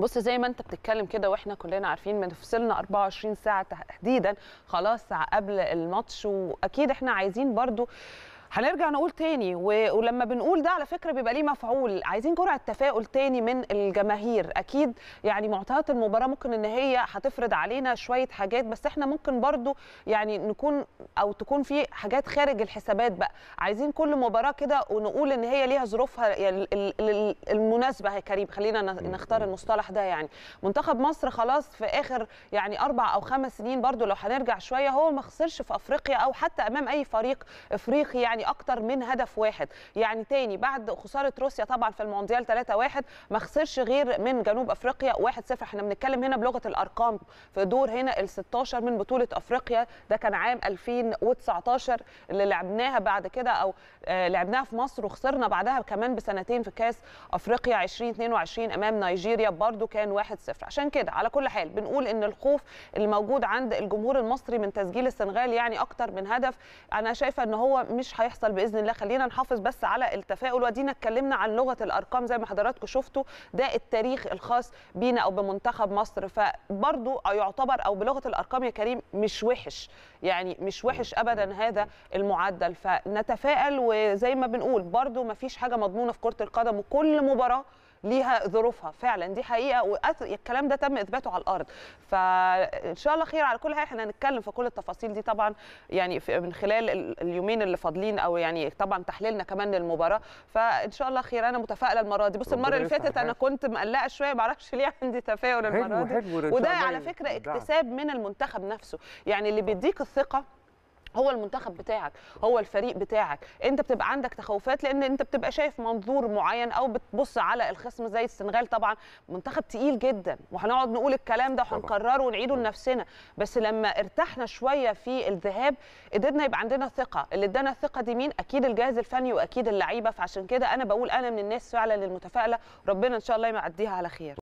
بص زي ما انت بتتكلم كده واحنا كلنا عارفين من فصلنا 24 ساعه تحديدا خلاص قبل الماتش واكيد احنا عايزين برضو هنرجع نقول تاني و... ولما بنقول ده على فكره بيبقى ليه مفعول عايزين جرعه تفاؤل تاني من الجماهير اكيد يعني معطيات المباراه ممكن ان هي هتفرض علينا شويه حاجات بس احنا ممكن برضو يعني نكون او تكون في حاجات خارج الحسابات بقى عايزين كل مباراه كده ونقول ان هي ليها ظروفها يعني المناسبه يا كريم خلينا نختار المصطلح ده يعني منتخب مصر خلاص في اخر يعني اربع او خمس سنين برضو لو هنرجع شويه هو ما خسرش في افريقيا او حتى امام اي فريق افريقي يعني يعني اكتر من هدف واحد يعني تاني بعد خساره روسيا طبعا في المونديال 3-1 ما خسرش غير من جنوب افريقيا 1-0 احنا بنتكلم هنا بلغه الارقام في دور هنا ال 16 من بطوله افريقيا ده كان عام 2019 اللي لعبناها بعد كده او آه، لعبناها في مصر وخسرنا بعدها كمان بسنتين في كاس افريقيا 2022 امام نيجيريا برده كان 1-0 عشان كده على كل حال بنقول ان الخوف اللي موجود عند الجمهور المصري من تسجيل السنغال يعني اكتر من هدف انا شايفه ان هو مش هي هيحصل باذن الله خلينا نحافظ بس على التفاؤل ودينا اتكلمنا عن لغه الارقام زي ما حضراتكم شفتوا ده التاريخ الخاص بينا او بمنتخب مصر أو يعتبر او بلغه الارقام يا كريم مش وحش يعني مش وحش ابدا هذا المعدل فنتفائل وزي ما بنقول برضو ما فيش حاجه مضمونه في كره القدم وكل مباراه ليها ظروفها فعلا دي حقيقه والكلام ده تم اثباته على الارض فان شاء الله خير على كل حاجه احنا هنتكلم في كل التفاصيل دي طبعا يعني من خلال اليومين اللي فاضلين او يعني طبعا تحليلنا كمان للمباراه فان شاء الله خير انا متفائله المره دي بص المره اللي فاتت انا كنت مقلقه شويه معرفش ليه عندي تفاؤل المره دي وده على فكره اكتساب من المنتخب نفسه يعني اللي بيديك الثقه هو المنتخب بتاعك هو الفريق بتاعك انت بتبقى عندك تخوفات لان انت بتبقى شايف منظور معين او بتبص على الخصم زي السنغال طبعا منتخب تقيل جدا وهنقعد نقول الكلام ده وهنكرره ونعيده لنفسنا بس لما ارتحنا شويه في الذهاب قدرنا يبقى عندنا ثقه اللي ادانا الثقه دي مين اكيد الجهاز الفني واكيد اللعيبه فعشان كده انا بقول انا من الناس فعلا المتفائله ربنا ان شاء الله يعديها على خير